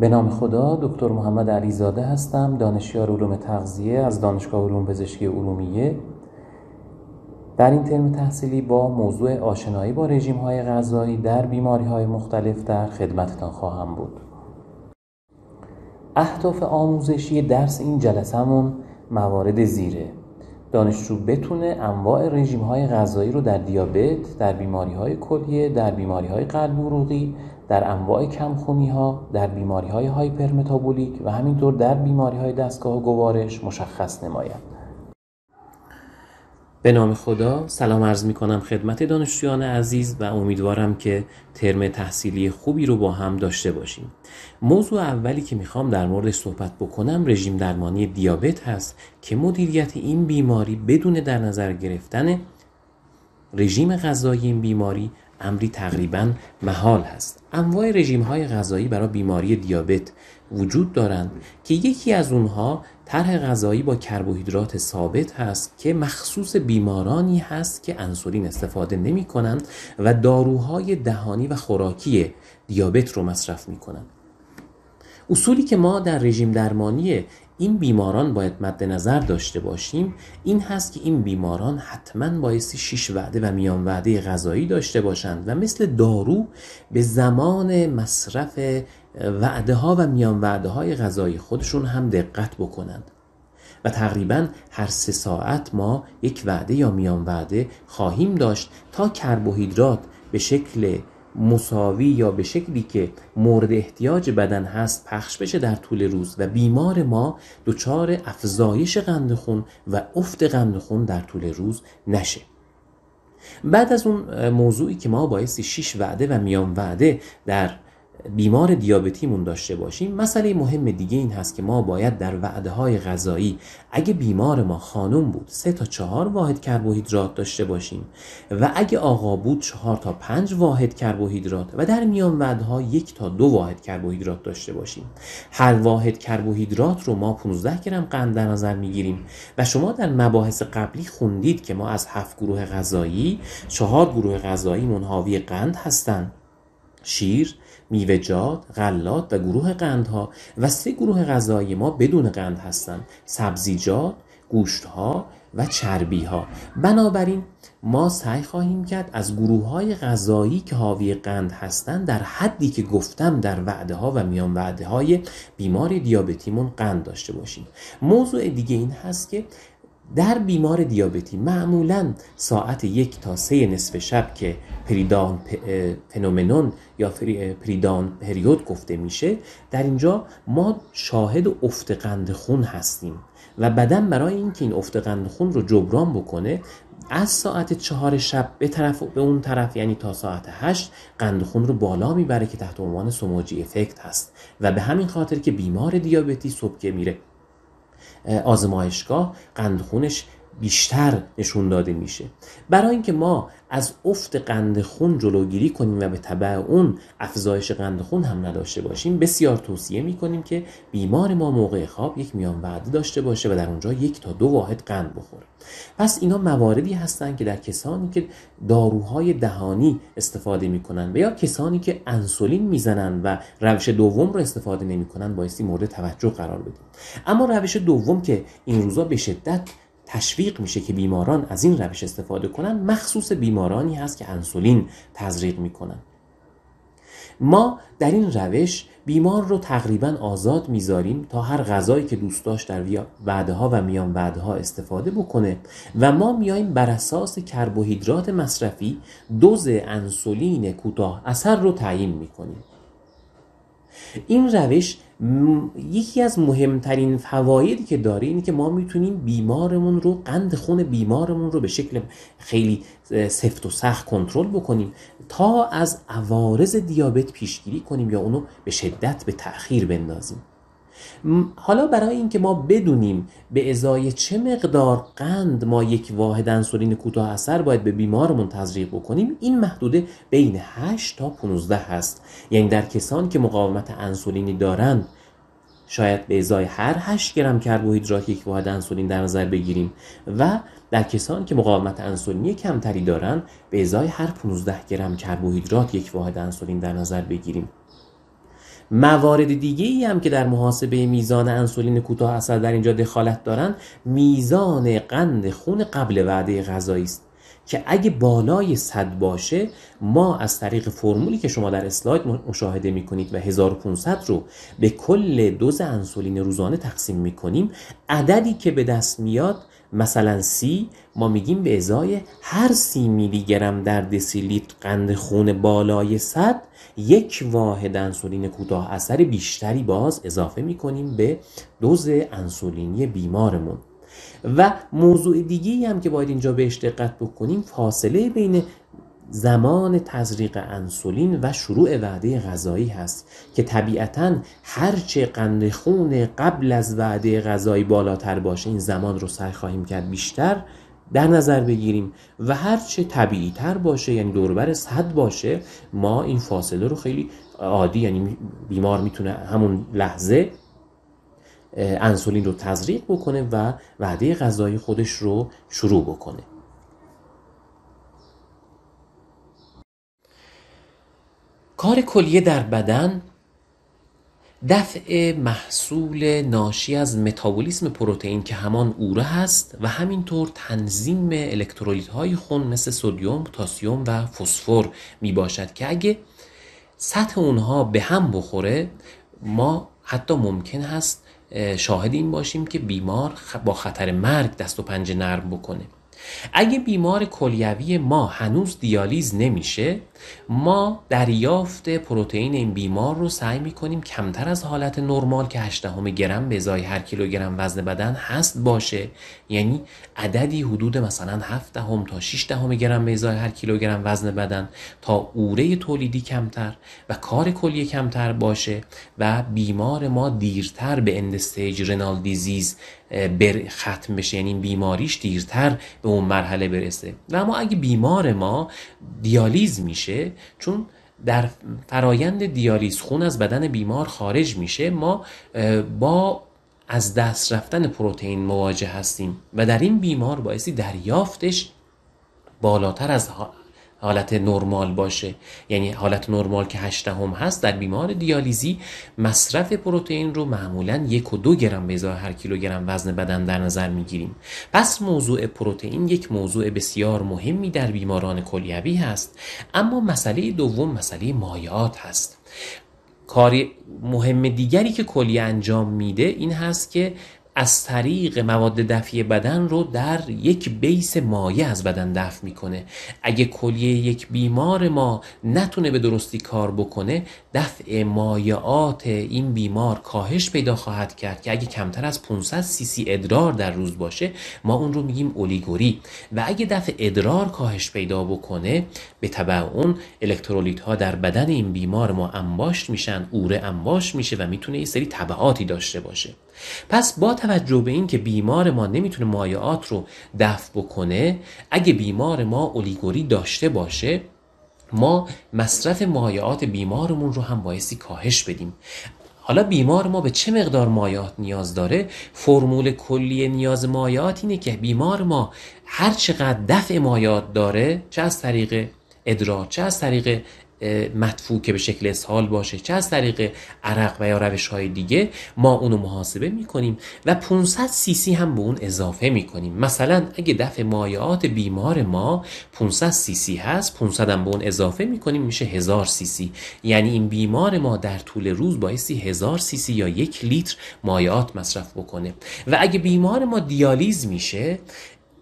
به نام خدا دکتر محمد علیزاده هستم دانشیار علوم تغذیه از دانشگاه علوم پزشکی علومیه در این ترم تحصیلی با موضوع آشنایی با رژیم های غذایی در بیماری های مختلف در خدمتتان خواهم بود اهداف آموزشی درس این جلسهمون موارد زیره دانشجو بتونه انواع رژیم های غذایی رو در دیابت، در بیماری های کلیه، در بیماری های قلب عروقی در انواع کمخونی ها، در بیماری های هایپرمتابولیک و همینطور در بیماری های دستگاه گوارش مشخص نماید. به نام خدا سلام عرض می کنم خدمت دانشجویان عزیز و امیدوارم که ترم تحصیلی خوبی رو با هم داشته باشیم. موضوع اولی که میخوام در مورد صحبت بکنم رژیم درمانی دیابت هست که مدیریت این بیماری بدون در نظر گرفتن رژیم غذایی این بیماری امری تقریبا محال هست. انواع های غذایی برای بیماری دیابت وجود دارند که یکی از اونها طرح غذایی با کربوهیدرات ثابت هست که مخصوص بیمارانی هست که انسولین استفاده نمی کنند و داروهای دهانی و خوراکی دیابت رو مصرف می کنند. اصولی که ما در رژیم درمانی این بیماران باید مد نظر داشته باشیم این هست که این بیماران حتما بایستی شیش وعده و میان وعده غذایی داشته باشند و مثل دارو به زمان مصرف وعده ها و میان وعده های غذایی خودشون هم دقت بکنند و تقریبا هر سه ساعت ما یک وعده یا میان وعده خواهیم داشت تا کربوهیدرات به شکل مساوی یا به شکلی که مورد احتیاج بدن هست پخش بشه در طول روز و بیمار ما دچار افزایش قند خون و افت قند خون در طول روز نشه بعد از اون موضوعی که ما بایستی 6 وعده و میان وعده در بیمار دیابتیمون داشته باشیم مسئله مهم دیگه این هست که ما باید در وعده های غذایی اگه بیمار ما خانم بود سه تا چهار واحد کربوهیدرات داشته باشیم و اگه آقا بود چهار تا پنج واحد کربوهیدرات و در میان وعده ها یک تا دو واحد کربوهیدرات داشته باشیم هر واحد کربوهیدرات رو ما 15 گرم قند در نظر میگیریم و شما در مباحث قبلی خوندید که ما از هفت گروه غذایی چهار گروه غذایی منحاوی قند هستند شیر، میوهجات، غلات و گروه قندها و سه گروه غذایی ما بدون قند هستند سبزیجات، گوشتها و چربی ها بنابراین ما سعی خواهیم کرد از گروه های غذایی که حاوی قند هستند در حدی که گفتم در وعده ها و میان وعده های بیمار دیابتیمون قند داشته باشیم موضوع دیگه این هست که در بیمار دیابتی معمولا ساعت یک تا سه نصف شب که پریدان فنومنون یا پریدان پریود گفته میشه در اینجا ما شاهد افت قند خون هستیم و بدن برای اینکه این افت قند خون رو جبران بکنه از ساعت چهار شب به طرف به اون طرف یعنی تا ساعت هشت قند خون رو بالا میبره که تحت عنوان سموجی افکت هست و به همین خاطر که بیمار دیابتی صبح که میره آزمایشگاه قندخونش بیشتر نشون داده میشه برای اینکه ما از افت قند خون جلوگیری کنیم و به تبع اون افزایش قند خون هم نداشته باشیم بسیار توصیه میکنیم که بیمار ما موقع خواب یک میان وعده داشته باشه و در اونجا یک تا دو واحد قند بخوره پس اینا مواردی هستند که در کسانی که داروهای دهانی استفاده میکنن و یا کسانی که انسولین میزنن و روش دوم رو استفاده نمیکنن بایستی مورد توجه قرار بدیم اما روش دوم که این روزا به شدت تشویق میشه که بیماران از این روش استفاده کنن مخصوص بیمارانی هست که انسولین تزریق میکنن ما در این روش بیمار رو تقریبا آزاد میذاریم تا هر غذایی که دوست داشت در وعده ها و میان وعده ها استفاده بکنه و ما میاییم بر اساس کربوهیدرات مصرفی دوز انسولین کوتاه اثر رو تعیین میکنیم این روش یکی از مهمترین فوایدی که داره اینه که ما میتونیم بیمارمون رو قند خون بیمارمون رو به شکل خیلی سفت و سخت کنترل بکنیم تا از عوارض دیابت پیشگیری کنیم یا اونو به شدت به تاخیر بندازیم حالا برای اینکه ما بدونیم به ازای چه مقدار قند ما یک واحد انسولین کوتاه اثر باید به بیمارمون تزریق بکنیم این محدوده بین 8 تا 15 هست یعنی در کسان که مقاومت انسولینی دارند شاید به ازای هر 8 گرم کربوهیدرات یک واحد انسولین در نظر بگیریم و در کسانی که مقاومت انسولینی کمتری دارند به ازای هر 15 گرم کربوهیدرات یک واحد انسولین در نظر بگیریم موارد دیگه ای هم که در محاسبه میزان انسولین کوتاه اثر در اینجا دخالت دارن میزان قند خون قبل وعده غذایی است که اگه بالای 100 باشه ما از طریق فرمولی که شما در اسلاید مشاهده میکنید و 1500 رو به کل دوز انسولین روزانه تقسیم میکنیم عددی که به دست میاد مثلا سی ما میگیم به ازای هر سی میلی گرم در دسیلیت قند خون بالای صد یک واحد انسولین کوتاه اثر بیشتری باز اضافه میکنیم به دوز انسولینی بیمارمون و موضوع دیگه هم که باید اینجا بهش دقت بکنیم فاصله بین زمان تزریق انسولین و شروع وعده غذایی هست که طبیعتا هرچه قند خون قبل از وعده غذایی بالاتر باشه این زمان رو سعی خواهیم کرد بیشتر در نظر بگیریم و هرچه طبیعی تر باشه یعنی دوربر صد باشه ما این فاصله رو خیلی عادی یعنی بیمار میتونه همون لحظه انسولین رو تزریق بکنه و وعده غذایی خودش رو شروع بکنه کار کلیه در بدن دفع محصول ناشی از متابولیسم پروتئین که همان اوره هست و همینطور تنظیم الکترولیت های خون مثل سودیوم، پتاسیم و فسفر می باشد که اگه سطح اونها به هم بخوره ما حتی ممکن هست شاهد این باشیم که بیمار با خطر مرگ دست و پنجه نرم بکنه اگه بیمار کلیوی ما هنوز دیالیز نمیشه ما دریافت پروتئین این بیمار رو سعی میکنیم کمتر از حالت نرمال که 8 گرم به ازای هر کیلوگرم وزن بدن هست باشه یعنی عددی حدود مثلا 7 دهم تا 6 دهم گرم به ازای هر کیلوگرم وزن بدن تا اوره تولیدی کمتر و کار کلیه کمتر باشه و بیمار ما دیرتر به اندستیج رنال دیزیز بر ختم بشه یعنی بیماریش دیرتر به اون مرحله برسه و اما اگه بیمار ما دیالیز میشه چون در فرایند دیالیز خون از بدن بیمار خارج میشه ما با از دست رفتن پروتئین مواجه هستیم و در این بیمار باعثی دریافتش بالاتر از حالت نرمال باشه یعنی حالت نرمال که 8 هم هست در بیمار دیالیزی مصرف پروتئین رو معمولا یک و دو گرم به ازای هر کیلوگرم وزن بدن در نظر میگیریم پس موضوع پروتئین یک موضوع بسیار مهمی در بیماران کلیوی هست اما مسئله دوم مسئله مایات هست کار مهم دیگری که کلیه انجام میده این هست که از طریق مواد دفعی بدن رو در یک بیس مایع از بدن دفع میکنه اگه کلیه یک بیمار ما نتونه به درستی کار بکنه دفع مایعات این بیمار کاهش پیدا خواهد کرد که اگه کمتر از 500 سی سی ادرار در روز باشه ما اون رو میگیم اولیگوری و اگه دفع ادرار کاهش پیدا بکنه به تبع اون الکترولیت ها در بدن این بیمار ما انباشت میشن اوره انباشت میشه و میتونه یه سری تبعاتی داشته باشه پس با توجه به اینکه بیمار ما نمیتونه مایعات رو دفع بکنه اگه بیمار ما الیگوری داشته باشه ما مصرف مایعات بیمارمون رو هم بایستی کاهش بدیم حالا بیمار ما به چه مقدار مایات نیاز داره فرمول کلی نیاز مایات اینه که بیمار ما هر چقدر دفع مایات داره چه از طریق ادرار چه از طریق مدفوع که به شکل اسهال باشه چه از طریق عرق و یا روش های دیگه ما اونو محاسبه میکنیم و 500 سیسی هم به اون اضافه میکنیم مثلا اگه دفع مایعات بیمار ما 500 سیسی هست 500 هم به اون اضافه میکنیم میشه 1000 سیسی یعنی این بیمار ما در طول روز بایستی 1000 سیسی یا یک لیتر مایعات مصرف بکنه و اگه بیمار ما دیالیز میشه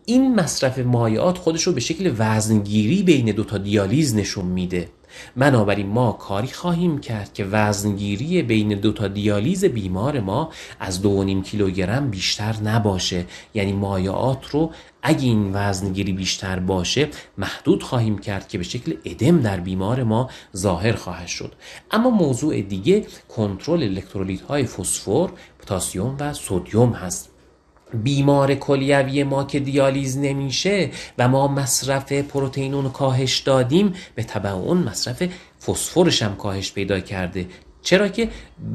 این مصرف مایعات خودش رو به شکل وزنگیری بین دو تا دیالیز نشون میده بنابراین ما کاری خواهیم کرد که وزنگیری بین دو تا دیالیز بیمار ما از 2.5 کیلوگرم بیشتر نباشه یعنی مایعات رو اگه این وزنگیری بیشتر باشه محدود خواهیم کرد که به شکل ادم در بیمار ما ظاهر خواهد شد اما موضوع دیگه کنترل الکترولیت های فسفر، پتاسیم و سودیوم هست بیمار کلیوی ما که دیالیز نمیشه و ما مصرف پروتئین کاهش دادیم به تبع اون مصرف فسفرش هم کاهش پیدا کرده چرا که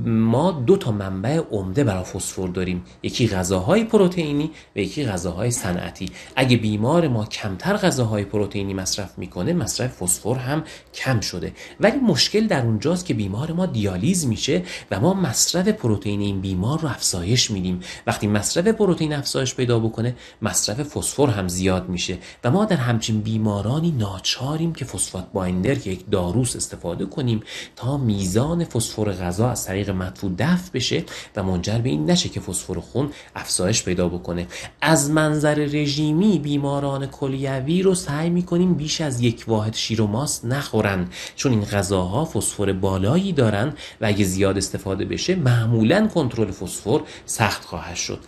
ما دو تا منبع عمده برای فسفر داریم یکی غذاهای پروتئینی و یکی غذاهای صنعتی اگه بیمار ما کمتر غذاهای پروتئینی مصرف میکنه مصرف فسفر هم کم شده ولی مشکل در اونجاست که بیمار ما دیالیز میشه و ما مصرف پروتئین این بیمار رو افزایش میدیم وقتی مصرف پروتئین افزایش پیدا بکنه مصرف فسفر هم زیاد میشه و ما در همچین بیمارانی ناچاریم که فسفات بایندر که یک داروس استفاده کنیم تا میزان فسفر فسفر غذا از طریق مطفوع دفع بشه و منجر به این نشه که فسفر خون افزایش پیدا بکنه از منظر رژیمی بیماران کلیوی رو سعی میکنیم بیش از یک واحد شیر و ماست نخورن چون این غذاها فسفر بالایی دارن و اگه زیاد استفاده بشه معمولا کنترل فسفر سخت خواهد شد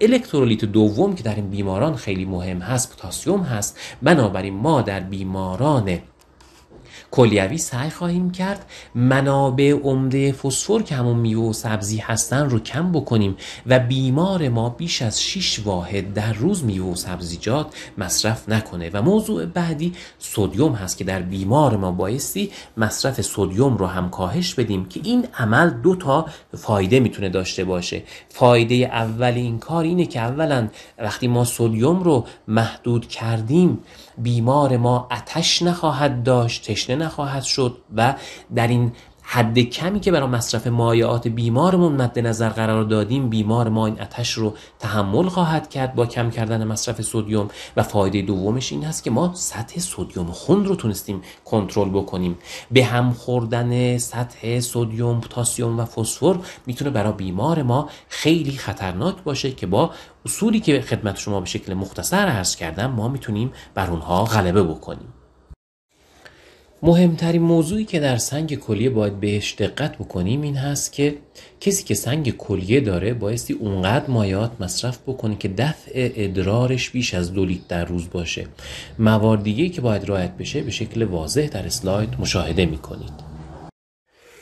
الکترولیت دوم که در این بیماران خیلی مهم هست پتاسیم هست بنابراین ما در بیماران کلیوی سعی خواهیم کرد منابع عمده فسفر که همون میوه و سبزی هستن رو کم بکنیم و بیمار ما بیش از 6 واحد در روز میوه و سبزیجات مصرف نکنه و موضوع بعدی سدیم هست که در بیمار ما بایستی مصرف سدیم رو هم کاهش بدیم که این عمل دو تا فایده میتونه داشته باشه فایده اول این کار اینه که اولا وقتی ما سودیوم رو محدود کردیم بیمار ما اتش نخواهد داشت تشنه نخواهد شد و در این حد کمی که برای مصرف مایعات بیمارمون مد نظر قرار دادیم بیمار ما این اتش رو تحمل خواهد کرد با کم کردن مصرف سودیوم و فایده دومش این هست که ما سطح سودیوم خون رو تونستیم کنترل بکنیم به هم خوردن سطح سودیوم پتاسیم و فسفر میتونه برای بیمار ما خیلی خطرناک باشه که با اصولی که خدمت شما به شکل مختصر عرض کردم ما میتونیم بر اونها غلبه بکنیم مهمترین موضوعی که در سنگ کلیه باید بهش دقت بکنیم این هست که کسی که سنگ کلیه داره بایستی اونقدر مایات مصرف بکنه که دفع ادرارش بیش از دو لیتر در روز باشه موارد دیگه که باید رعایت بشه به شکل واضح در اسلاید مشاهده میکنید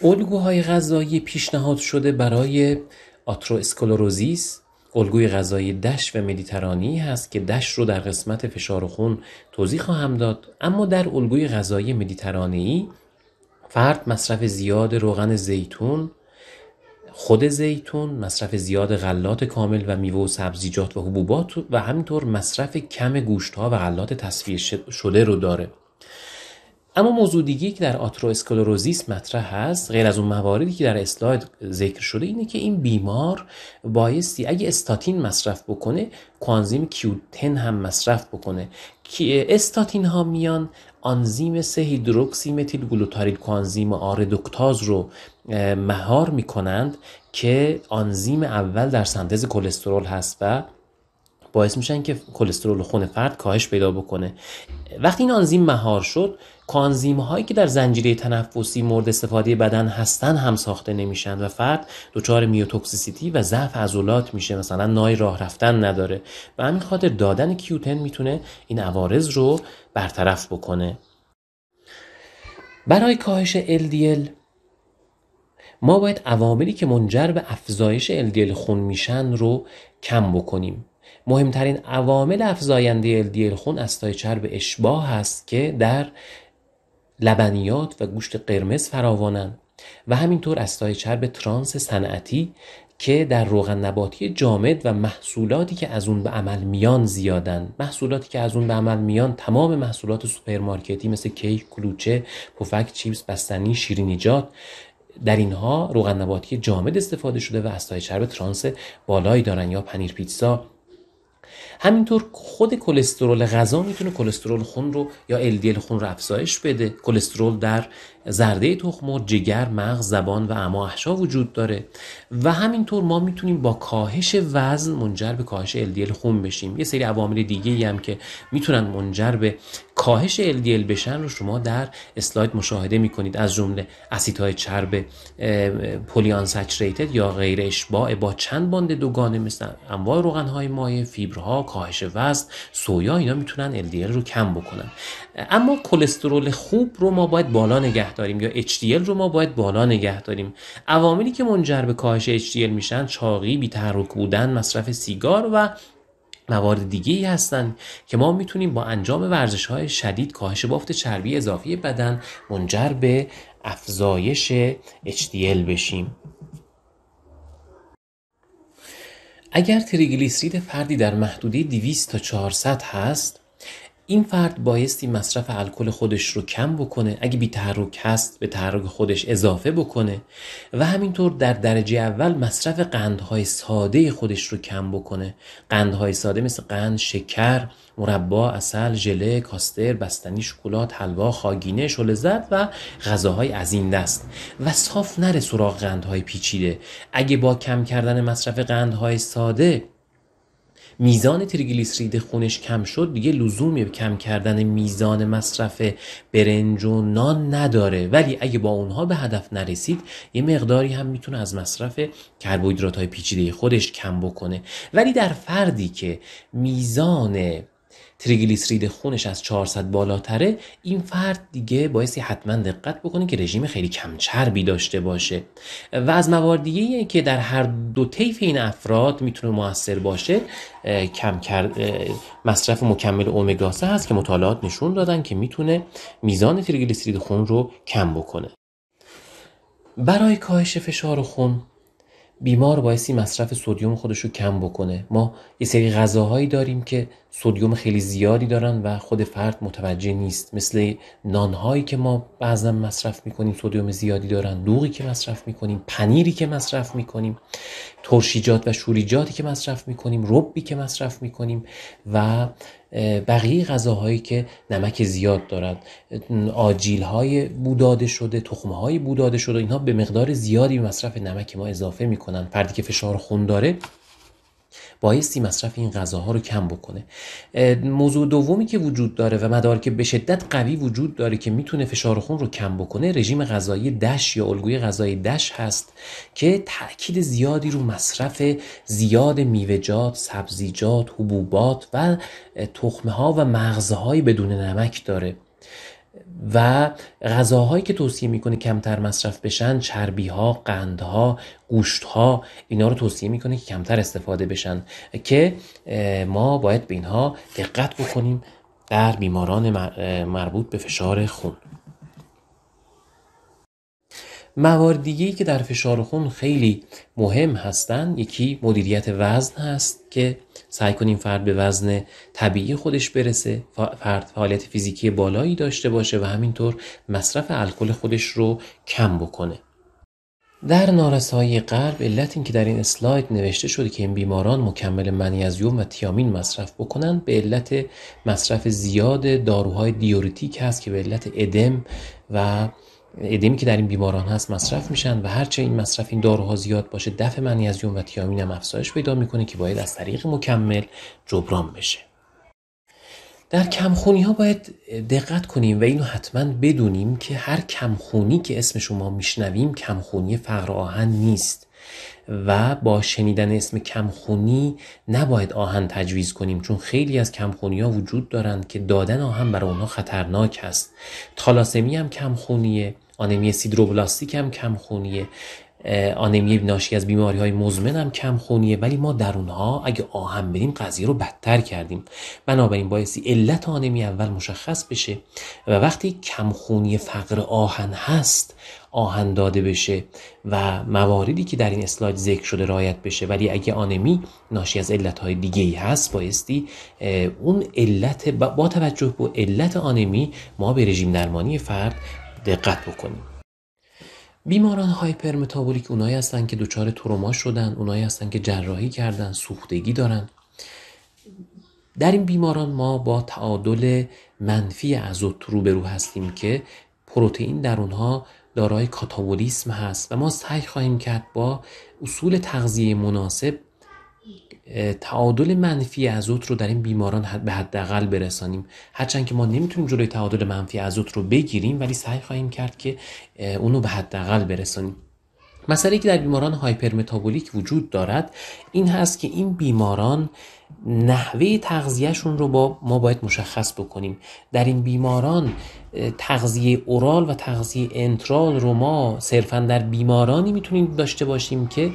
الگوهای غذایی پیشنهاد شده برای آترواسکلروزیس الگوی غذایی دش و مدیترانی هست که دش رو در قسمت فشار و خون توضیح خواهم داد اما در الگوی غذایی مدیترانی فرد مصرف زیاد روغن زیتون خود زیتون مصرف زیاد غلات کامل و میوه و سبزیجات و حبوبات و همینطور مصرف کم گوشت ها و غلات تصفیه شده رو داره اما موضوع دیگه که در آترواسکلروزیس مطرح هست غیر از اون مواردی که در اسلاید ذکر شده اینه که این بیمار بایستی اگه استاتین مصرف بکنه کوانزیم کیوتن هم مصرف بکنه که استاتین ها میان آنزیم سه هیدروکسی گلوتاریل کوانزیم آردوکتاز رو مهار میکنند که آنزیم اول در سنتز کلسترول هست و باعث میشن که کلسترول خون فرد کاهش پیدا بکنه وقتی این آنزیم مهار شد کانزیم هایی که در زنجیره تنفسی مورد استفاده بدن هستن هم ساخته نمیشن و فرد دچار میوتوکسیسیتی و ضعف عضلات میشه مثلا نای راه رفتن نداره و همین خاطر دادن کیوتن میتونه این عوارض رو برطرف بکنه برای کاهش LDL ما باید عواملی که منجر به افزایش LDL خون میشن رو کم بکنیم مهمترین عوامل افزاینده LDL خون تای چرب اشباه هست که در لبنیات و گوشت قرمز فراوانند و همینطور تای چرب ترانس صنعتی که در روغن نباتی جامد و محصولاتی که از اون به عمل میان زیادن محصولاتی که از اون به عمل میان تمام محصولات سوپرمارکتی مثل کیک، کلوچه، پفک، چیپس، بستنی، شیرینیجات در اینها روغن نباتی جامد استفاده شده و تای چرب ترانس بالایی دارن یا پنیر پیتزا همینطور خود کلسترول غذا میتونه کلسترول خون رو یا LDL خون رو افزایش بده کلسترول در زرده و جگر، مغز، زبان و اما احشا وجود داره و همینطور ما میتونیم با کاهش وزن منجر به کاهش LDL خون بشیم یه سری عوامل دیگه هم که میتونن منجر به کاهش LDL بشن رو شما در اسلاید مشاهده میکنید از جمله اسیدهای چرب سچریتد یا غیر اشباع با چند باند دوگانه مثل انواع روغنهای مایع فیبرها کاهش وزن سویا اینا میتونن LDL رو کم بکنن اما کلسترول خوب رو ما باید بالا نگه داریم یا HDL رو ما باید بالا نگه داریم عواملی که منجر به کاهش HDL میشن چاقی بی‌تحرک بودن مصرف سیگار و موارد دیگه ای هستند که ما میتونیم با انجام ورزش های شدید کاهش بافت چربی اضافی بدن منجر به افزایش HDL بشیم اگر تریگلیسرید فردی در محدوده 200 تا 400 هست این فرد بایستی مصرف الکل خودش رو کم بکنه اگه بی تحرک هست به تحرک خودش اضافه بکنه و همینطور در درجه اول مصرف قندهای ساده خودش رو کم بکنه قندهای ساده مثل قند شکر مربا اصل ژله کاستر بستنی شکلات حلوا خاگینه شل و غذاهای از این دست و صاف نره سراغ قندهای پیچیده اگه با کم کردن مصرف قندهای ساده میزان تریگلیسرید خونش کم شد دیگه لزومی به کم کردن میزان مصرف برنج و نان نداره ولی اگه با اونها به هدف نرسید یه مقداری هم میتونه از مصرف کربوهیدرات های پیچیده خودش کم بکنه ولی در فردی که میزان تریگلیسرید خونش از 400 بالاتره این فرد دیگه بایستی حتما دقت بکنه که رژیم خیلی کم چربی داشته باشه و از موارد که در هر دو طیف این افراد میتونه موثر باشه کم مصرف مکمل اومگا 3 هست که مطالعات نشون دادن که میتونه میزان تریگلیسرید خون رو کم بکنه برای کاهش فشار خون بیمار بایستی مصرف سودیوم خودش رو کم بکنه ما یه سری غذاهایی داریم که سودیوم خیلی زیادی دارن و خود فرد متوجه نیست مثل نانهایی که ما بعضا مصرف میکنیم سودیوم زیادی دارن دوغی که مصرف میکنیم پنیری که مصرف میکنیم ترشیجات و شوریجاتی که مصرف میکنیم ربی که مصرف میکنیم و بقیه غذاهایی که نمک زیاد دارد آجیل های بوداده شده تخمه های بوداده شده اینها به مقدار زیادی مصرف نمک ما اضافه میکنن فردی که فشار خون داره بایستی مصرف این غذاها رو کم بکنه موضوع دومی که وجود داره و که به شدت قوی وجود داره که میتونه فشار خون رو کم بکنه رژیم غذایی دش یا الگوی غذایی دش هست که تاکید زیادی رو مصرف زیاد میوه‌جات، سبزیجات، حبوبات و تخمه ها و مغزهای بدون نمک داره و غذاهایی که توصیه میکنه کمتر مصرف بشن چربی ها قند ها گوشت ها اینا رو توصیه میکنه که کمتر استفاده بشن که ما باید به اینها دقت بکنیم در بیماران مربوط به فشار خون موارد دیگه که در فشار خون خیلی مهم هستند یکی مدیریت وزن هست که سعی کنیم فرد به وزن طبیعی خودش برسه فرد فعالیت فیزیکی بالایی داشته باشه و همینطور مصرف الکل خودش رو کم بکنه در نارسایی قلب علت اینکه در این اسلاید نوشته شده که این بیماران مکمل منیزیوم و تیامین مصرف بکنند به علت مصرف زیاد داروهای دیورتیک هست که به علت ادم و ادمی که در این بیماران هست مصرف میشن و هرچه این مصرف این داروها زیاد باشه دفع یوم و تیامین هم افزایش پیدا میکنه که باید از طریق مکمل جبران بشه در کمخونی ها باید دقت کنیم و اینو حتما بدونیم که هر کمخونی که اسم شما میشنویم کمخونی فقر آهن نیست و با شنیدن اسم کمخونی نباید آهن تجویز کنیم چون خیلی از کمخونی ها وجود دارند که دادن آهن برای اونها خطرناک است تالاسمی هم کمخونیه آنمی سیدروبلاستیک هم کمخونیه آنمی ناشی از بیماری های مزمن هم کم خونیه ولی ما در اونها اگه آهم بدیم قضیه رو بدتر کردیم بنابراین بایستی علت آنمی اول مشخص بشه و وقتی کم خونی فقر آهن هست آهن داده بشه و مواردی که در این اسلاید ذکر شده رعایت بشه ولی اگه آنمی ناشی از های دیگه ای هست بایستی اون علت با توجه به علت آنمی ما به رژیم درمانی فرد دقت بکنیم بیماران هایپر متابولیک اونایی هستن که دچار تروما شدن اونایی هستن که جراحی کردن سوختگی دارن در این بیماران ما با تعادل منفی ازوت روبرو هستیم که پروتئین در اونها دارای کاتابولیسم هست و ما سعی خواهیم کرد با اصول تغذیه مناسب تعادل منفی ازوت رو در این بیماران به حداقل برسانیم هرچند که ما نمیتونیم جلوی تعادل منفی ازوت رو بگیریم ولی سعی خواهیم کرد که اونو به حداقل برسانیم مسئله که در بیماران هایپرمتابولیک وجود دارد این هست که این بیماران نحوه تغذیهشون رو با ما باید مشخص بکنیم در این بیماران تغذیه اورال و تغذیه انترال رو ما صرفا در بیمارانی میتونیم داشته باشیم که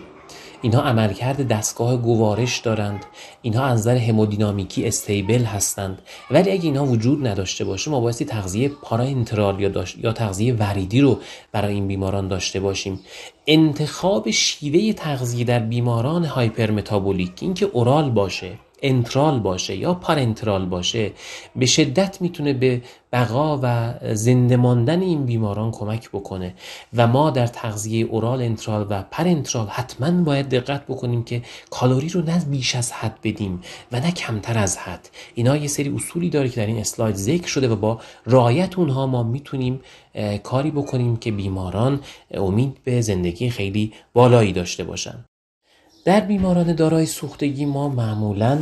اینها عملکرد دستگاه گوارش دارند اینها از نظر همودینامیکی استیبل هستند ولی اگه اینها وجود نداشته باشه ما بایستی تغذیه پارا یا, یا تغذیه وریدی رو برای این بیماران داشته باشیم انتخاب شیوه تغذیه در بیماران هایپرمتابولیک اینکه اورال باشه انترال باشه یا پارنترال باشه به شدت میتونه به بقا و زنده ماندن این بیماران کمک بکنه و ما در تغذیه اورال انترال و پرنترال حتما باید دقت بکنیم که کالوری رو نه بیش از حد بدیم و نه کمتر از حد اینا یه سری اصولی داره که در این اسلاید ذکر شده و با رعایت اونها ما میتونیم کاری بکنیم که بیماران امید به زندگی خیلی بالایی داشته باشن در بیماران دارای سوختگی ما معمولا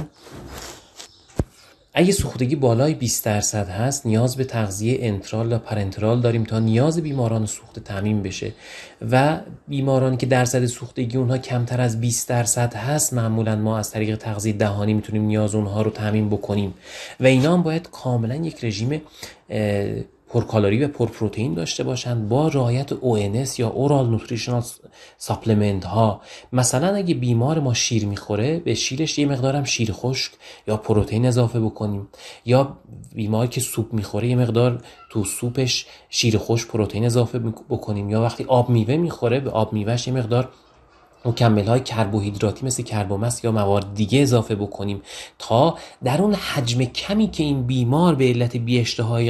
اگه سوختگی بالای 20 درصد هست نیاز به تغذیه انترال و پرنترال داریم تا نیاز بیماران سوخت تعمین بشه و بیماران که درصد سوختگی اونها کمتر از 20 درصد هست معمولا ما از طریق تغذیه دهانی میتونیم نیاز اونها رو تعمین بکنیم و اینا هم باید کاملا یک رژیم پرکالری و پرپروتئین داشته باشند با رعایت ONS یا اورال نوتریشنال ساپلمنت ها مثلا اگه بیمار ما شیر میخوره به شیرش یه مقدارم شیر خشک یا پروتئین اضافه بکنیم یا بیمار که سوپ میخوره یه مقدار تو سوپش شیر خشک پروتئین اضافه بکنیم یا وقتی آب میوه میخوره به آب میوهش یه مقدار مکمل های کربوهیدراتی مثل کربومس یا موارد دیگه اضافه بکنیم تا در اون حجم کمی که این بیمار به علت بی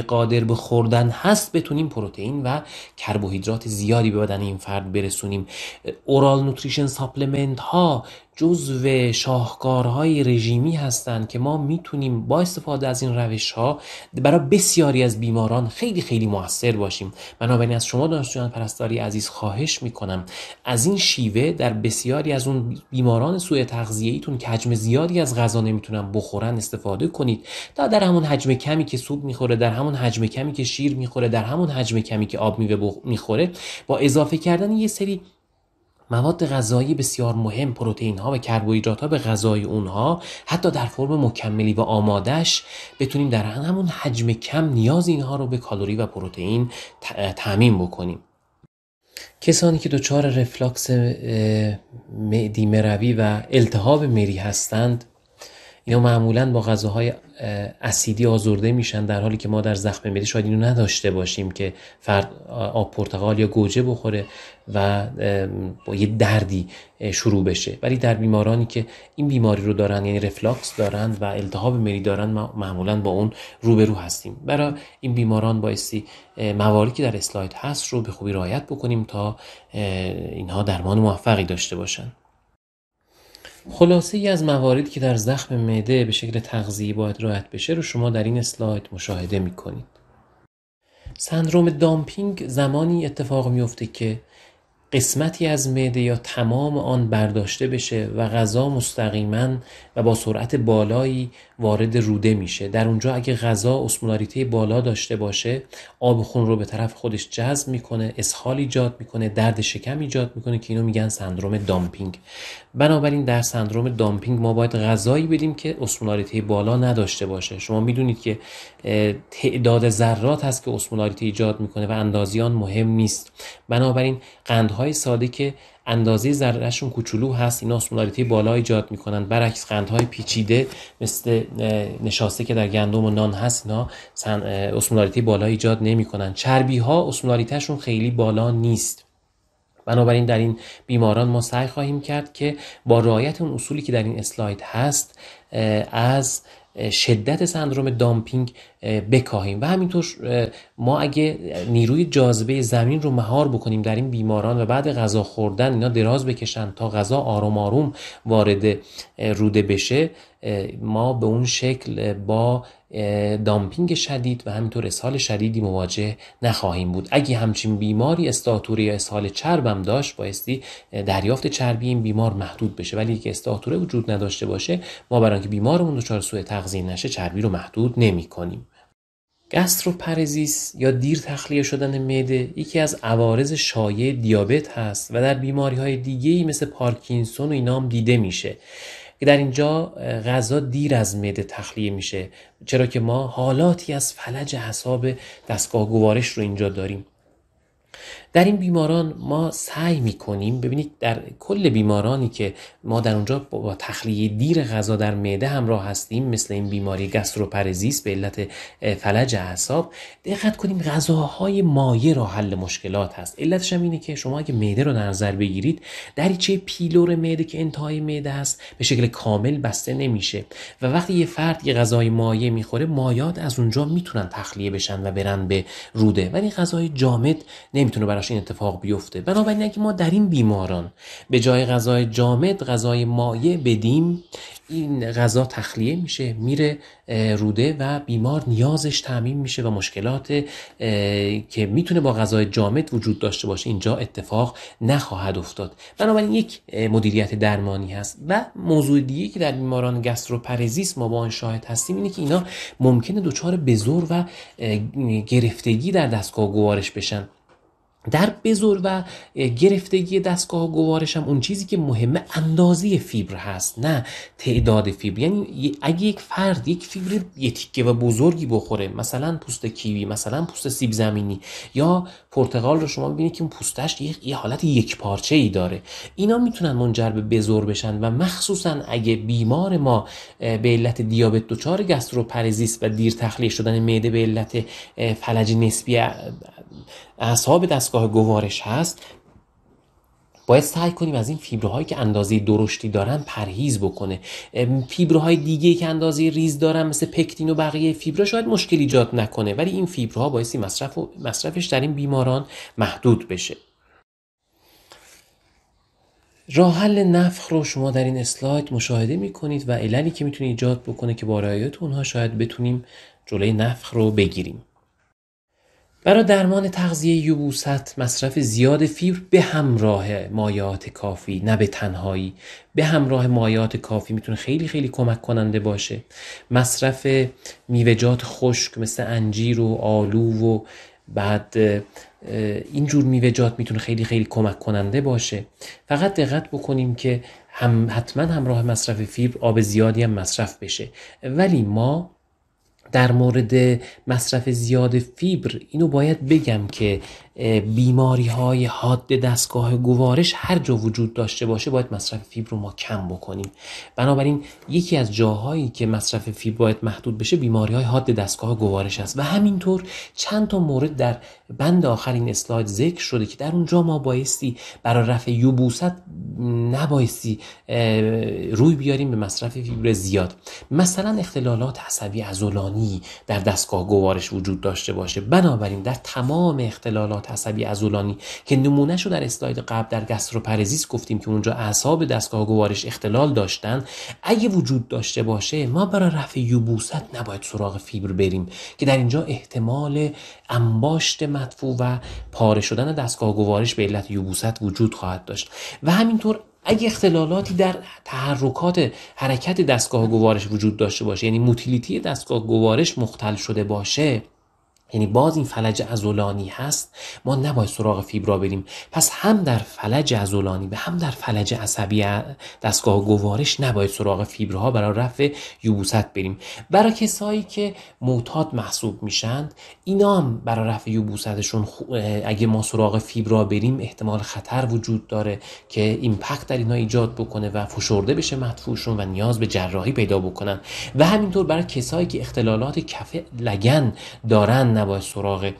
قادر به خوردن هست بتونیم پروتئین و کربوهیدرات زیادی به بدن این فرد برسونیم اورال نوتریشن ساپلمنت ها جزو شاهکارهای رژیمی هستند که ما میتونیم با استفاده از این روش ها برای بسیاری از بیماران خیلی خیلی موثر باشیم بنابراین از شما دانشجویان پرستاری عزیز خواهش میکنم از این شیوه در بسیاری از اون بیماران سوء تغذیه ایتون که حجم زیادی از غذا نمیتونن بخورن استفاده کنید تا در همون حجم کمی که سوپ میخوره در همون حجم کمی که شیر میخوره در همون حجم کمی که آب میوه میخوره با اضافه کردن یه سری مواد غذایی بسیار مهم پروتئین ها و کربوهیدرات ها به غذای اونها حتی در فرم مکملی و آمادش بتونیم در همون حجم کم نیاز اینها رو به کالوری و پروتئین تعمین بکنیم کسانی که دچار رفلاکس معدی مروی و التهاب مری هستند اینا معمولا با غذاهای اسیدی آزرده میشن در حالی که ما در زخم معده شاید اینو نداشته باشیم که فرد آب پرتقال یا گوجه بخوره و با یه دردی شروع بشه ولی در بیمارانی که این بیماری رو دارن یعنی رفلاکس دارن و التهاب مری دارن ما معمولا با اون روبرو هستیم برای این بیماران بایستی مواردی که در اسلاید هست رو به خوبی رعایت بکنیم تا اینها درمان موفقی داشته باشند. خلاصه ای از مواردی که در زخم معده به شکل تغذیه باید راحت بشه رو شما در این اسلاید مشاهده میکنید. سندروم دامپینگ زمانی اتفاق میفته که قسمتی از معده یا تمام آن برداشته بشه و غذا مستقیما و با سرعت بالایی وارد روده میشه در اونجا اگه غذا اسمولاریته بالا داشته باشه آب خون رو به طرف خودش جذب میکنه اسهال ایجاد میکنه درد شکم ایجاد میکنه که اینو میگن سندروم دامپینگ بنابراین در سندروم دامپینگ ما باید غذایی بدیم که اسمولاریته بالا نداشته باشه شما میدونید که تعداد ذرات هست که اسمولاریته ایجاد میکنه و اندازیان مهم نیست بنابراین قندهای ساده که اندازه ذرهشون کوچولو هست اینا اسمولاریته بالا ایجاد میکنن برعکس قندهای پیچیده مثل نشاسته که در گندم و نان هست اینا اسمولاریته بالا ایجاد نمیکنن چربی ها اسمولاریتهشون خیلی بالا نیست بنابراین در این بیماران ما سعی خواهیم کرد که با رعایت اون اصولی که در این اسلاید هست از شدت سندروم دامپینگ بکاهیم و همینطور ما اگه نیروی جاذبه زمین رو مهار بکنیم در این بیماران و بعد غذا خوردن اینا دراز بکشن تا غذا آروم آروم وارد روده بشه ما به اون شکل با دامپینگ شدید و همینطور اسهال شدیدی مواجه نخواهیم بود اگه همچین بیماری استاتوره یا اسهال چربم داشت بایستی دریافت چربی این بیمار محدود بشه ولی اگه استاتوره وجود نداشته باشه ما برای اینکه بیمارمون دچار سوء تغذیه نشه چربی رو محدود نمی کنیم گستروپرزیس یا دیر تخلیه شدن معده یکی از عوارض شایع دیابت هست و در بیماری های دیگه مثل پارکینسون و اینام دیده میشه که در اینجا غذا دیر از معده تخلیه میشه چرا که ما حالاتی از فلج حساب دستگاه گوارش رو اینجا داریم در این بیماران ما سعی می کنیم ببینید در کل بیمارانی که ما در اونجا با تخلیه دیر غذا در معده همراه هستیم مثل این بیماری گستروپرزیس به علت فلج اعصاب دقت کنیم غذاهای مایع را حل مشکلات هست علتش هم اینه که شما اگه معده رو در نظر بگیرید دریچه پیلور معده که انتهای معده است به شکل کامل بسته نمیشه و وقتی یه فرد یه غذای مایع میخوره مایات از اونجا میتونن تخلیه بشن و برن به روده ولی غذای جامد نمیتونه برای این اتفاق بیفته بنابراین اگه ما در این بیماران به جای غذای جامد غذای مایع بدیم این غذا تخلیه میشه میره روده و بیمار نیازش تعمین میشه و مشکلات که میتونه با غذای جامد وجود داشته باشه اینجا اتفاق نخواهد افتاد بنابراین یک مدیریت درمانی هست و موضوع دیگه که در بیماران گستروپرزیس ما با آن شاهد هستیم اینه که اینا ممکنه دچار بزرگ و گرفتگی در دستگاه گوارش بشن در بزر و گرفتگی دستگاه گوارش هم اون چیزی که مهمه اندازه فیبر هست نه تعداد فیبر یعنی اگه یک فرد یک فیبر یه تیکه و بزرگی بخوره مثلا پوست کیوی مثلا پوست سیب زمینی یا پرتقال رو شما ببینید که اون پوستش یه حالت یک پارچه ای داره اینا میتونن منجر به بزر بشن و مخصوصا اگه بیمار ما به علت دیابت دچار گستروپارزیس و دیر تخلیه شدن معده به علت فلج نسبی اعصاب دستگاه گوارش هست باید سعی کنیم از این فیبرهایی که اندازه درشتی دارن پرهیز بکنه فیبرهای دیگه که اندازه ریز دارن مثل پکتین و بقیه فیبرها شاید مشکل ایجاد نکنه ولی این فیبرها باید مصرف مصرفش در این بیماران محدود بشه راه نفخ رو شما در این اسلاید مشاهده می کنید و عللی که میتونه ایجاد بکنه که با رعایت اونها شاید بتونیم جلوی نفخ رو بگیریم برای درمان تغذیه یبوست مصرف زیاد فیبر به همراه مایات کافی نه به تنهایی به همراه مایات کافی میتونه خیلی خیلی کمک کننده باشه مصرف میوجات خشک مثل انجیر و آلو و بعد اینجور میوجات میتونه خیلی خیلی کمک کننده باشه فقط دقت بکنیم که هم حتما همراه مصرف فیبر آب زیادی هم مصرف بشه ولی ما در مورد مصرف زیاد فیبر اینو باید بگم که بیماری های حاد دستگاه گوارش هر جا وجود داشته باشه باید مصرف فیبر رو ما کم بکنیم بنابراین یکی از جاهایی که مصرف فیبر باید محدود بشه بیماری های حاد دستگاه گوارش است و همینطور چند تا مورد در بند آخرین اسلاید ذکر شده که در اونجا ما بایستی برای رفع یوبوست نبایستی روی بیاریم به مصرف فیبر زیاد مثلا اختلالات عصبی عضلانی در دستگاه گوارش وجود داشته باشه بنابراین در تمام اختلالات عضلات عصبی که که نمونهشو در اسلاید قبل در گستروپرزیس گفتیم که اونجا اعصاب دستگاه گوارش اختلال داشتن اگه وجود داشته باشه ما برای رفع یوبوست نباید سراغ فیبر بریم که در اینجا احتمال انباشت مدفوع و پاره شدن دستگاه گوارش به علت یوبوست وجود خواهد داشت و همینطور اگه اختلالاتی در تحرکات حرکت دستگاه گوارش وجود داشته باشه یعنی موتیلیتی دستگاه گوارش مختل شده باشه یعنی باز این فلج ازولانی هست ما نباید سراغ فیبرا بریم پس هم در فلج ازولانی و هم در فلج عصبی دستگاه گوارش نباید سراغ فیبرها برای رفع یوبوست بریم برای کسایی که معتاد محسوب میشند اینا برای رفع یبوستشون اگه ما سراغ فیبرا بریم احتمال خطر وجود داره که ایمپکت در اینا ایجاد بکنه و فشرده بشه مدفوعشون و نیاز به جراحی پیدا بکنن و همینطور برای کسایی که اختلالات کف لگن دارن نباید سراغ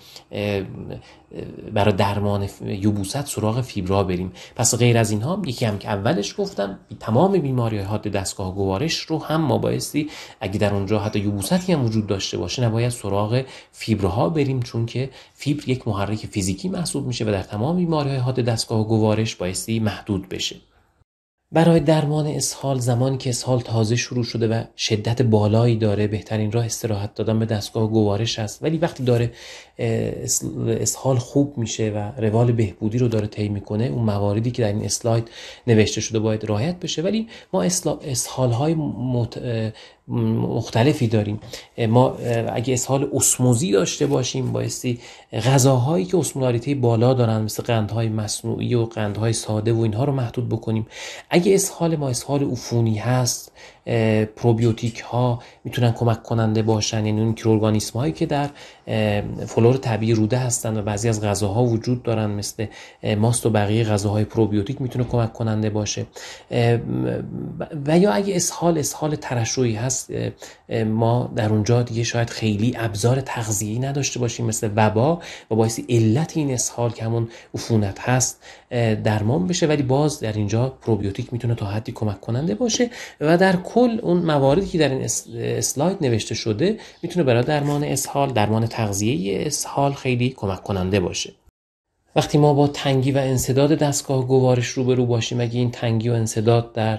برای درمان یوبوست سراغ فیبرا بریم پس غیر از اینها یکی هم که اولش گفتم تمام بیماری های حاد دستگاه گوارش رو هم ما بایستی اگه در اونجا حتی یبوستی هم وجود داشته باشه نباید سراغ فیبرها بریم چون که فیبر یک محرک فیزیکی محسوب میشه و در تمام بیماری های حاد دستگاه گوارش بایستی محدود بشه برای درمان اسهال زمانی که اسهال تازه شروع شده و شدت بالایی داره بهترین راه استراحت دادن به دستگاه گوارش است ولی وقتی داره اسهال خوب میشه و روال بهبودی رو داره طی میکنه اون مواردی که در این اسلاید نوشته شده باید رعایت بشه ولی ما اسهال های مختلفی داریم ما اگه اسهال اسموزی داشته باشیم بایستی غذاهایی که اسمولاریته بالا دارن مثل قندهای مصنوعی و قندهای ساده و اینها رو محدود بکنیم اگه اسهال ما اسهال عفونی هست پروبیوتیک ها میتونن کمک کننده باشن یعنی اون میکروارگانیسم هایی که در فلور طبیعی روده هستن و بعضی از غذاها وجود دارن مثل ماست و بقیه غذاهای پروبیوتیک میتونه کمک کننده باشه و یا اگه اسهال اسهال ترشویی هست ما در اونجا دیگه شاید خیلی ابزار تغذیه‌ای نداشته باشیم مثل وبا و باعث علت این اسهال که همون عفونت هست درمان بشه ولی باز در اینجا پروبیوتیک میتونه تا حدی کمک کننده باشه و در کل اون مواردی که در این اسلاید نوشته شده میتونه برای درمان اسهال درمان تغذیه اسهال خیلی کمک کننده باشه وقتی ما با تنگی و انصداد دستگاه گوارش روبرو باشیم اگه این تنگی و انصداد در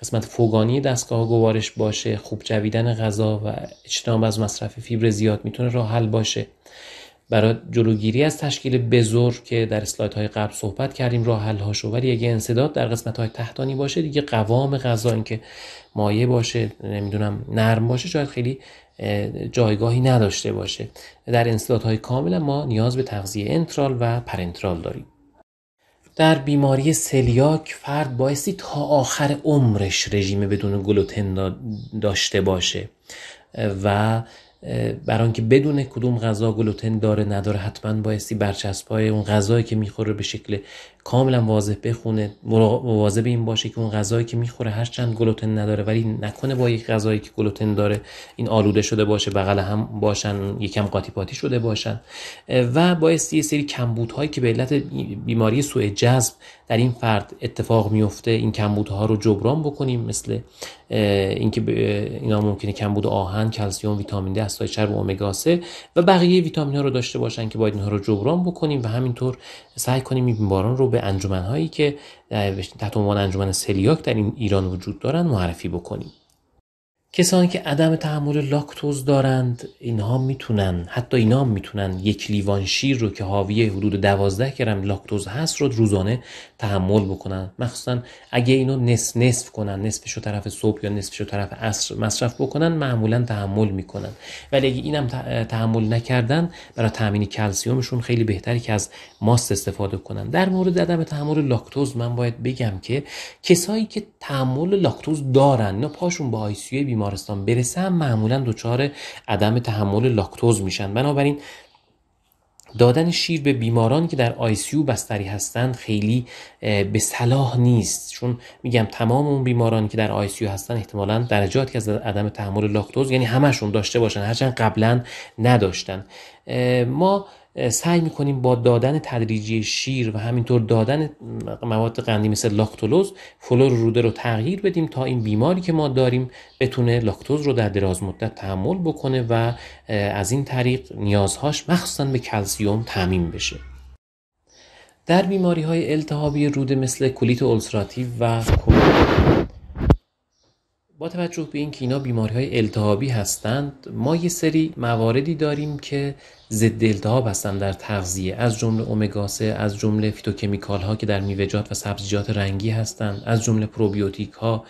قسمت فوگانی دستگاه گوارش باشه خوب جویدن غذا و اجتناب از مصرف فیبر زیاد میتونه راه حل باشه برای جلوگیری از تشکیل بزرگ که در های قبل صحبت کردیم راه حل هاشو ولی اگه انصداد در قسمت های تحتانی باشه دیگه قوام غذا اینکه مایه باشه نمیدونم نرم باشه شاید خیلی جایگاهی نداشته باشه در های کامل ما نیاز به تغذیه انترال و پرنترال داریم در بیماری سلیاک فرد بایستی تا آخر عمرش رژیم بدون گلوتن داشته باشه و برای اینکه بدون کدوم غذا گلوتن داره نداره حتما بایستی برچسب اون غذایی که میخوره به شکل کاملا واضح بخونه مواظب این باشه که اون غذایی که میخوره هر چند گلوتن نداره ولی نکنه با یک غذایی که گلوتن داره این آلوده شده باشه بغل هم باشن یکم قاطی پاتی شده باشن و باعث یه سری کمبودهایی که به علت بیماری سوء جذب در این فرد اتفاق میفته این کمبودها رو جبران بکنیم مثل اینکه اینا ممکنه کمبود آهن کلسیوم ویتامین د استای چرب امگا و بقیه ویتامین ها رو داشته باشن که باید اینها رو جبران بکنیم و همینطور سعی کنیم این رو به انجمنهایی که تحت عنوان انجمن سلیاک در این ایران وجود دارن معرفی بکنیم کسانی که عدم تحمل لاکتوز دارند اینها میتونن حتی اینا میتونن یک لیوان شیر رو که حاوی حدود 12 گرم لاکتوز هست رو روزانه تحمل بکنن مخصوصا اگه اینو نصف نصف کنن نصفش رو طرف صبح یا نصفش رو طرف عصر مصرف بکنن معمولا تحمل میکنن ولی اگه اینم تحمل نکردن برای تامین کلسیومشون خیلی بهتره که از ماست استفاده کنن در مورد عدم تحمل لاکتوز من باید بگم که کسایی که تحمل لاکتوز دارن نه پاشون با آی بیمارستان هم معمولا دچار عدم تحمل لاکتوز میشن بنابراین دادن شیر به بیماران که در آیسیو بستری هستند خیلی به صلاح نیست چون میگم تمام اون بیماران که در آیسیو هستن احتمالا درجاتی که از عدم تحمل لاکتوز یعنی همشون داشته باشن هرچند قبلا نداشتن ما سعی میکنیم با دادن تدریجی شیر و همینطور دادن مواد قندی مثل لاکتولوز فلور روده رو تغییر بدیم تا این بیماری که ما داریم بتونه لاکتوز رو در دراز مدت تحمل بکنه و از این طریق نیازهاش مخصوصا به کلسیوم تعمین بشه در بیماری های التهابی روده مثل کلیت اولسراتیو و کلیت با توجه به اینکه اینا بیماری های التهابی هستند ما یه سری مواردی داریم که ضد التهاب هستند در تغذیه از جمله امگا از جمله فیتوکمیکال ها که در میوه‌جات و سبزیجات رنگی هستند از جمله پروبیوتیک ها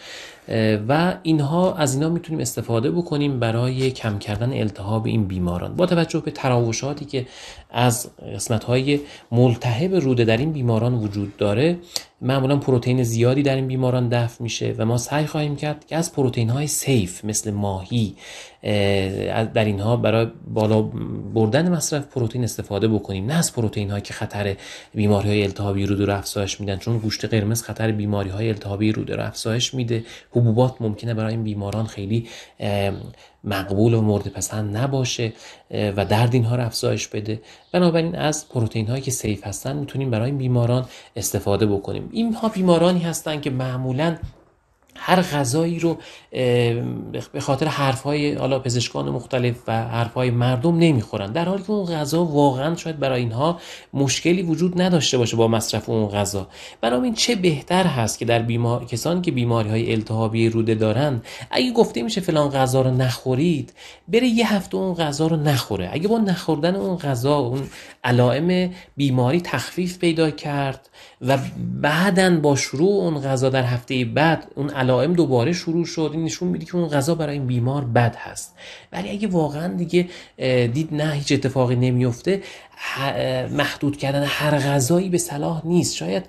و اینها از اینا میتونیم استفاده بکنیم برای کم کردن التهاب این بیماران با توجه به تراوشاتی که از قسمت های ملتهب روده در این بیماران وجود داره معمولا پروتئین زیادی در این بیماران دفع میشه و ما سعی خواهیم کرد که از پروتئین های سیف مثل ماهی در اینها برای بالا بردن مصرف پروتئین استفاده بکنیم نه از پروتئین هایی که خطر بیماری های التهابی روده رو افزایش میدن چون گوشت قرمز خطر بیماری های التهابی روده رو افزایش میده حبوبات ممکنه برای این بیماران خیلی مقبول و مورد پسند نباشه و درد اینها رو افزایش بده بنابراین از پروتئین هایی که سیف هستن میتونیم برای این بیماران استفاده بکنیم اینها بیمارانی هستند که معمولا هر غذایی رو به خاطر حرفهای حالا پزشکان مختلف و حرفهای مردم نمیخورن در حالی که اون غذا واقعا شاید برای اینها مشکلی وجود نداشته باشه با مصرف اون غذا این چه بهتر هست که در بیمار... کسانی که بیماری های التهابی روده دارن اگه گفته میشه فلان غذا رو نخورید بره یه هفته اون غذا رو نخوره اگه با نخوردن اون غذا اون علائم بیماری تخفیف پیدا کرد و بعدا با شروع اون غذا در هفته بعد اون علائم دوباره شروع شد این نشون میده که اون غذا برای این بیمار بد هست ولی اگه واقعا دیگه دید نه هیچ اتفاقی نمیفته محدود کردن هر غذایی به صلاح نیست شاید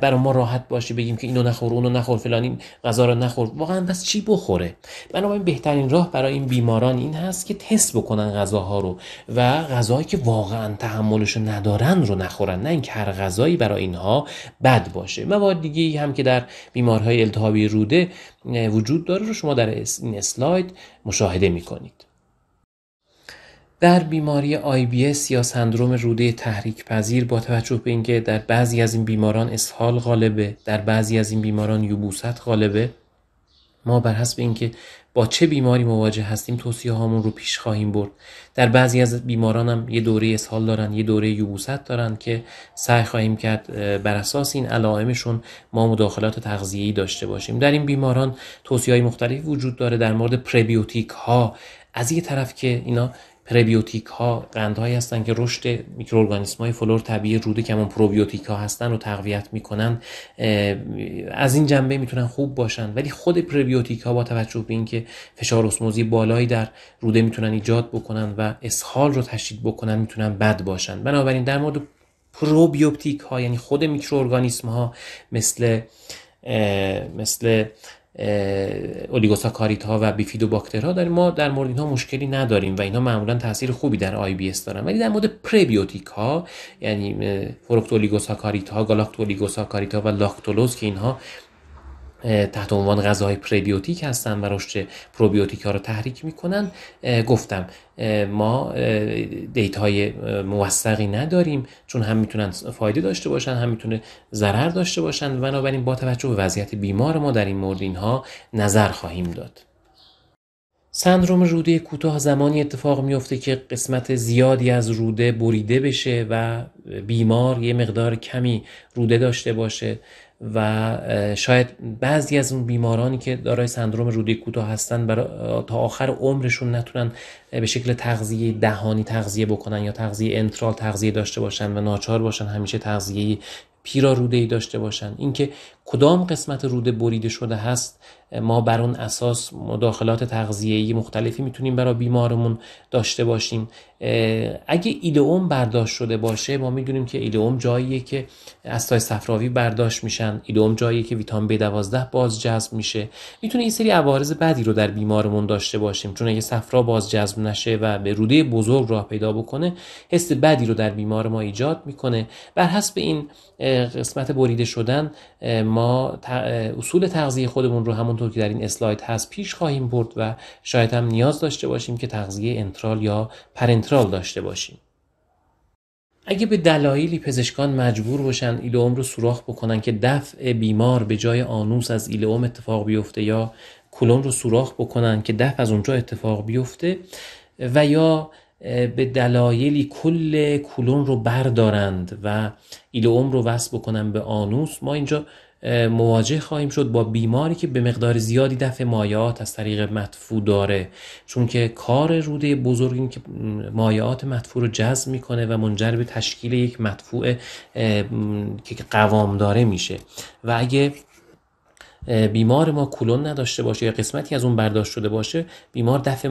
برای ما راحت باشه بگیم که اینو نخور اونو نخور فلان این غذا رو نخور واقعا پس چی بخوره بنابراین بهترین راه برای این بیماران این هست که تست بکنن غذاها رو و غذاهایی که واقعا تحملش ندارن رو نخورن نه اینکه هر غذایی برای اینها بد باشه مواد دیگه هم که در بیمارهای التهابی روده وجود داره رو شما در این اسلاید مشاهده میکنید در بیماری اس یا سندروم روده تحریک پذیر با توجه به اینکه در بعضی از این بیماران اسهال غالبه در بعضی از این بیماران یبوست غالبه ما بر حسب اینکه با چه بیماری مواجه هستیم توصیه هامون رو پیش خواهیم برد در بعضی از بیماران هم یه دوره اسهال دارن یه دوره یبوست دارن که سعی خواهیم کرد بر اساس این علائمشون ما مداخلات تغذیه‌ای داشته باشیم در این بیماران توصیه های مختلف وجود داره در مورد پربیوتیک ها از یه طرف که اینا پریبیوتیک ها قندهایی هستند که رشد میکروارگانیسم های فلور طبیعی روده که همون پروبیوتیک ها هستن رو تقویت میکنن از این جنبه میتونن خوب باشن ولی خود پریبیوتیک ها با توجه به اینکه فشار اسموزی بالایی در روده میتونن ایجاد بکنن و اسهال رو تشدید بکنن میتونن بد باشن بنابراین در مورد پروبیوتیک ها یعنی خود میکروارگانیسم ها مثل مثل اولیگوساکاریت ها و بیفیدو باکتر ها داریم ما در مورد اینها مشکلی نداریم و اینها معمولا تاثیر خوبی در آی بی اس دارن ولی در مورد پربیوتیک ها یعنی فروکت اولیگوساکاریت ها گالاکت ها و لاکتولوز که اینها تحت عنوان غذاهای پریبیوتیک هستن و رشد پروبیوتیک ها رو تحریک میکنن گفتم ما دیت های موثقی نداریم چون هم میتونن فایده داشته باشن هم میتونه ضرر داشته باشن بنابراین با توجه به وضعیت بیمار ما در این مورد اینها نظر خواهیم داد سندروم روده کوتاه زمانی اتفاق میفته که قسمت زیادی از روده بریده بشه و بیمار یه مقدار کمی روده داشته باشه و شاید بعضی از اون بیمارانی که دارای سندروم روده کوتاه هستن برای تا آخر عمرشون نتونن به شکل تغذیه دهانی تغذیه بکنن یا تغذیه انترال تغذیه داشته باشن و ناچار باشن همیشه تغذیه پیرا روده ای داشته باشند اینکه کدام قسمت روده بریده شده هست ما بر اون اساس مداخلات تغذیه‌ای مختلفی میتونیم برای بیمارمون داشته باشیم اگه ایدئوم برداشت شده باشه ما میدونیم که ایدئوم جاییه که استای صفراوی برداشت میشن ایدئوم جاییه که ویتامین B12 باز جذب میشه میتونه این سری عوارض بدی رو در بیمارمون داشته باشیم چون اگه صفرا باز جذب نشه و به روده بزرگ راه پیدا بکنه حس بدی رو در بیمار ما ایجاد میکنه بر حسب این قسمت بریده شدن ما اصول تغذیه خودمون رو همونطور که در این اسلاید هست پیش خواهیم برد و شاید هم نیاز داشته باشیم که تغذیه انترال یا پرنترال داشته باشیم اگه به دلایلی پزشکان مجبور باشن ایلوم رو سوراخ بکنن که دفع بیمار به جای آنوس از ایلوم اتفاق بیفته یا کلون رو سوراخ بکنن که دفع از اونجا اتفاق بیفته و یا به دلایلی کل کلون رو بردارند و ایلوم رو وصل بکنن به آنوس ما اینجا مواجه خواهیم شد با بیماری که به مقدار زیادی دفع مایات از طریق مدفوع داره چون که کار روده بزرگ این که مایات مدفوع رو جذب میکنه و منجر به تشکیل یک مدفوع که قوام داره میشه و اگه بیمار ما کولون نداشته باشه یا قسمتی از اون برداشت شده باشه بیمار دفع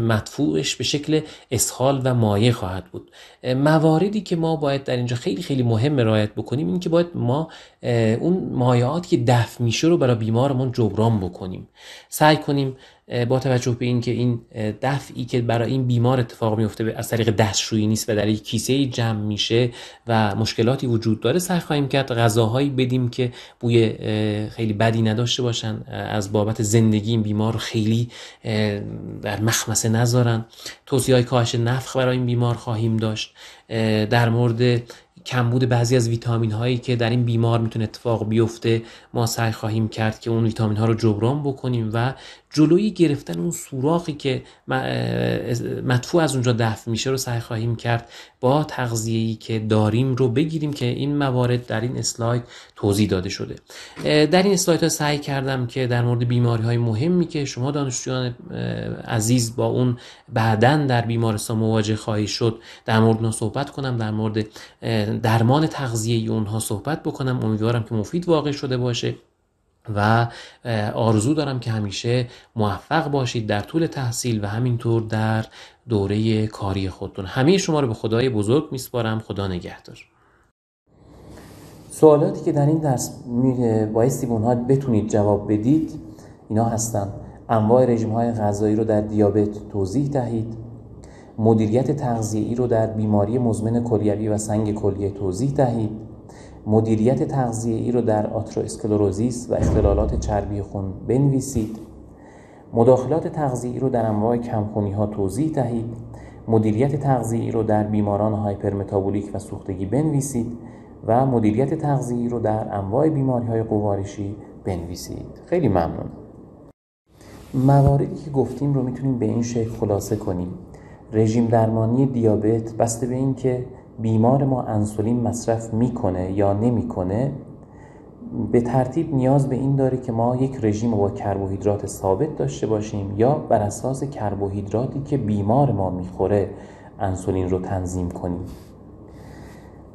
مدفوعش به شکل اسهال و مایع خواهد بود مواردی که ما باید در اینجا خیلی خیلی مهم رعایت بکنیم این که باید ما اون مایعاتی که دفع میشه رو برای بیمارمون جبران بکنیم سعی کنیم با توجه به اینکه این دفعی که برای این بیمار اتفاق میفته از طریق دستشویی نیست و در یک کیسه جمع میشه و مشکلاتی وجود داره سعی خواهیم کرد غذاهایی بدیم که بوی خیلی بدی نداشته باشن از بابت زندگی این بیمار خیلی در مخمسه نذارن توصیه های کاهش نفخ برای این بیمار خواهیم داشت در مورد کمبود بعضی از ویتامین هایی که در این بیمار میتونه اتفاق بیفته ما سعی خواهیم کرد که اون ویتامین ها رو جبران بکنیم و جلوی گرفتن اون سوراخی که مدفوع از اونجا دفع میشه رو سعی خواهیم کرد با تغذیه‌ای که داریم رو بگیریم که این موارد در این اسلاید توضیح داده شده در این اسلاید ها سعی کردم که در مورد بیماری های مهمی که شما دانشجویان عزیز با اون بعدا در بیمارستان مواجه خواهی شد در مورد صحبت کنم در مورد درمان تغذیه اونها صحبت بکنم امیدوارم که مفید واقع شده باشه و آرزو دارم که همیشه موفق باشید در طول تحصیل و همینطور در دوره کاری خودتون همه شما رو به خدای بزرگ میسپارم خدا نگهدار سوالاتی که در این درس بایستی به اونها بتونید جواب بدید اینا هستن انواع رژیم های غذایی رو در دیابت توضیح دهید مدیریت تغذیه‌ای رو در بیماری مزمن کلیوی و سنگ کلیه توضیح دهید مدیریت ای رو در آتروسکلروزیس و اختلالات چربی خون بنویسید مداخلات تغذیه ای رو در انواع کمخونی ها توضیح دهید مدیریت ای رو در بیماران هایپرمتابولیک و سوختگی بنویسید و مدیریت تغذیه ای رو در انواع بیماری های قوارشی بنویسید خیلی ممنون مواردی که گفتیم رو میتونیم به این شکل خلاصه کنیم رژیم درمانی دیابت بسته به اینکه بیمار ما انسولین مصرف میکنه یا نمیکنه به ترتیب نیاز به این داره که ما یک رژیم با کربوهیدرات ثابت داشته باشیم یا بر اساس کربوهیدراتی که بیمار ما میخوره انسولین رو تنظیم کنیم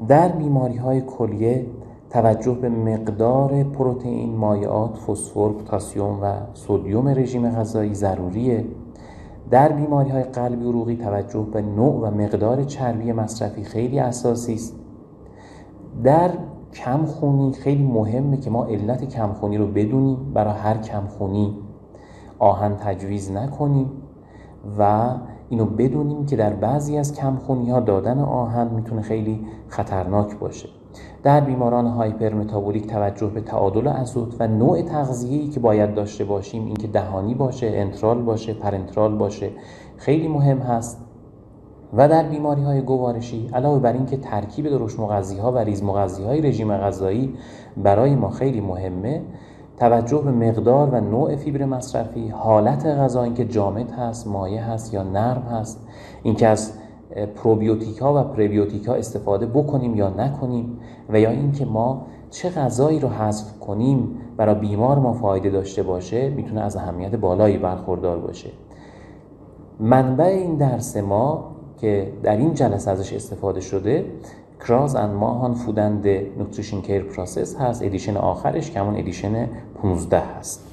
در بیماری های کلیه توجه به مقدار پروتئین، مایعات، فسفر، پتاسیم و سودیوم رژیم غذایی ضروریه در بیماری های قلبی روغی توجه به نوع و مقدار چربی مصرفی خیلی اساسی است در کمخونی خیلی مهمه که ما علت کمخونی رو بدونیم برای هر کمخونی آهن تجویز نکنیم و اینو بدونیم که در بعضی از کمخونی ها دادن آهن میتونه خیلی خطرناک باشه در بیماران هایپرمتابولیک توجه به تعادل اسود و نوع تغذیه‌ای که باید داشته باشیم اینکه دهانی باشه، انترال باشه، پرنترال باشه خیلی مهم هست و در بیماری های گوارشی علاوه بر اینکه ترکیب دروش مغذی ها و ریز مغذی های رژیم غذایی برای ما خیلی مهمه توجه به مقدار و نوع فیبر مصرفی حالت غذا اینکه جامد هست مایع هست یا نرم هست اینکه از پروبیوتیک و پریبیوتیکا استفاده بکنیم یا نکنیم و یا اینکه ما چه غذایی رو حذف کنیم برای بیمار ما فایده داشته باشه میتونه از اهمیت بالایی برخوردار باشه منبع این درس ما که در این جلسه ازش استفاده شده کراز اند ماهان فودند نوتریشن کیر پروسس هست ادیشن آخرش که همون ادیشن 15 هست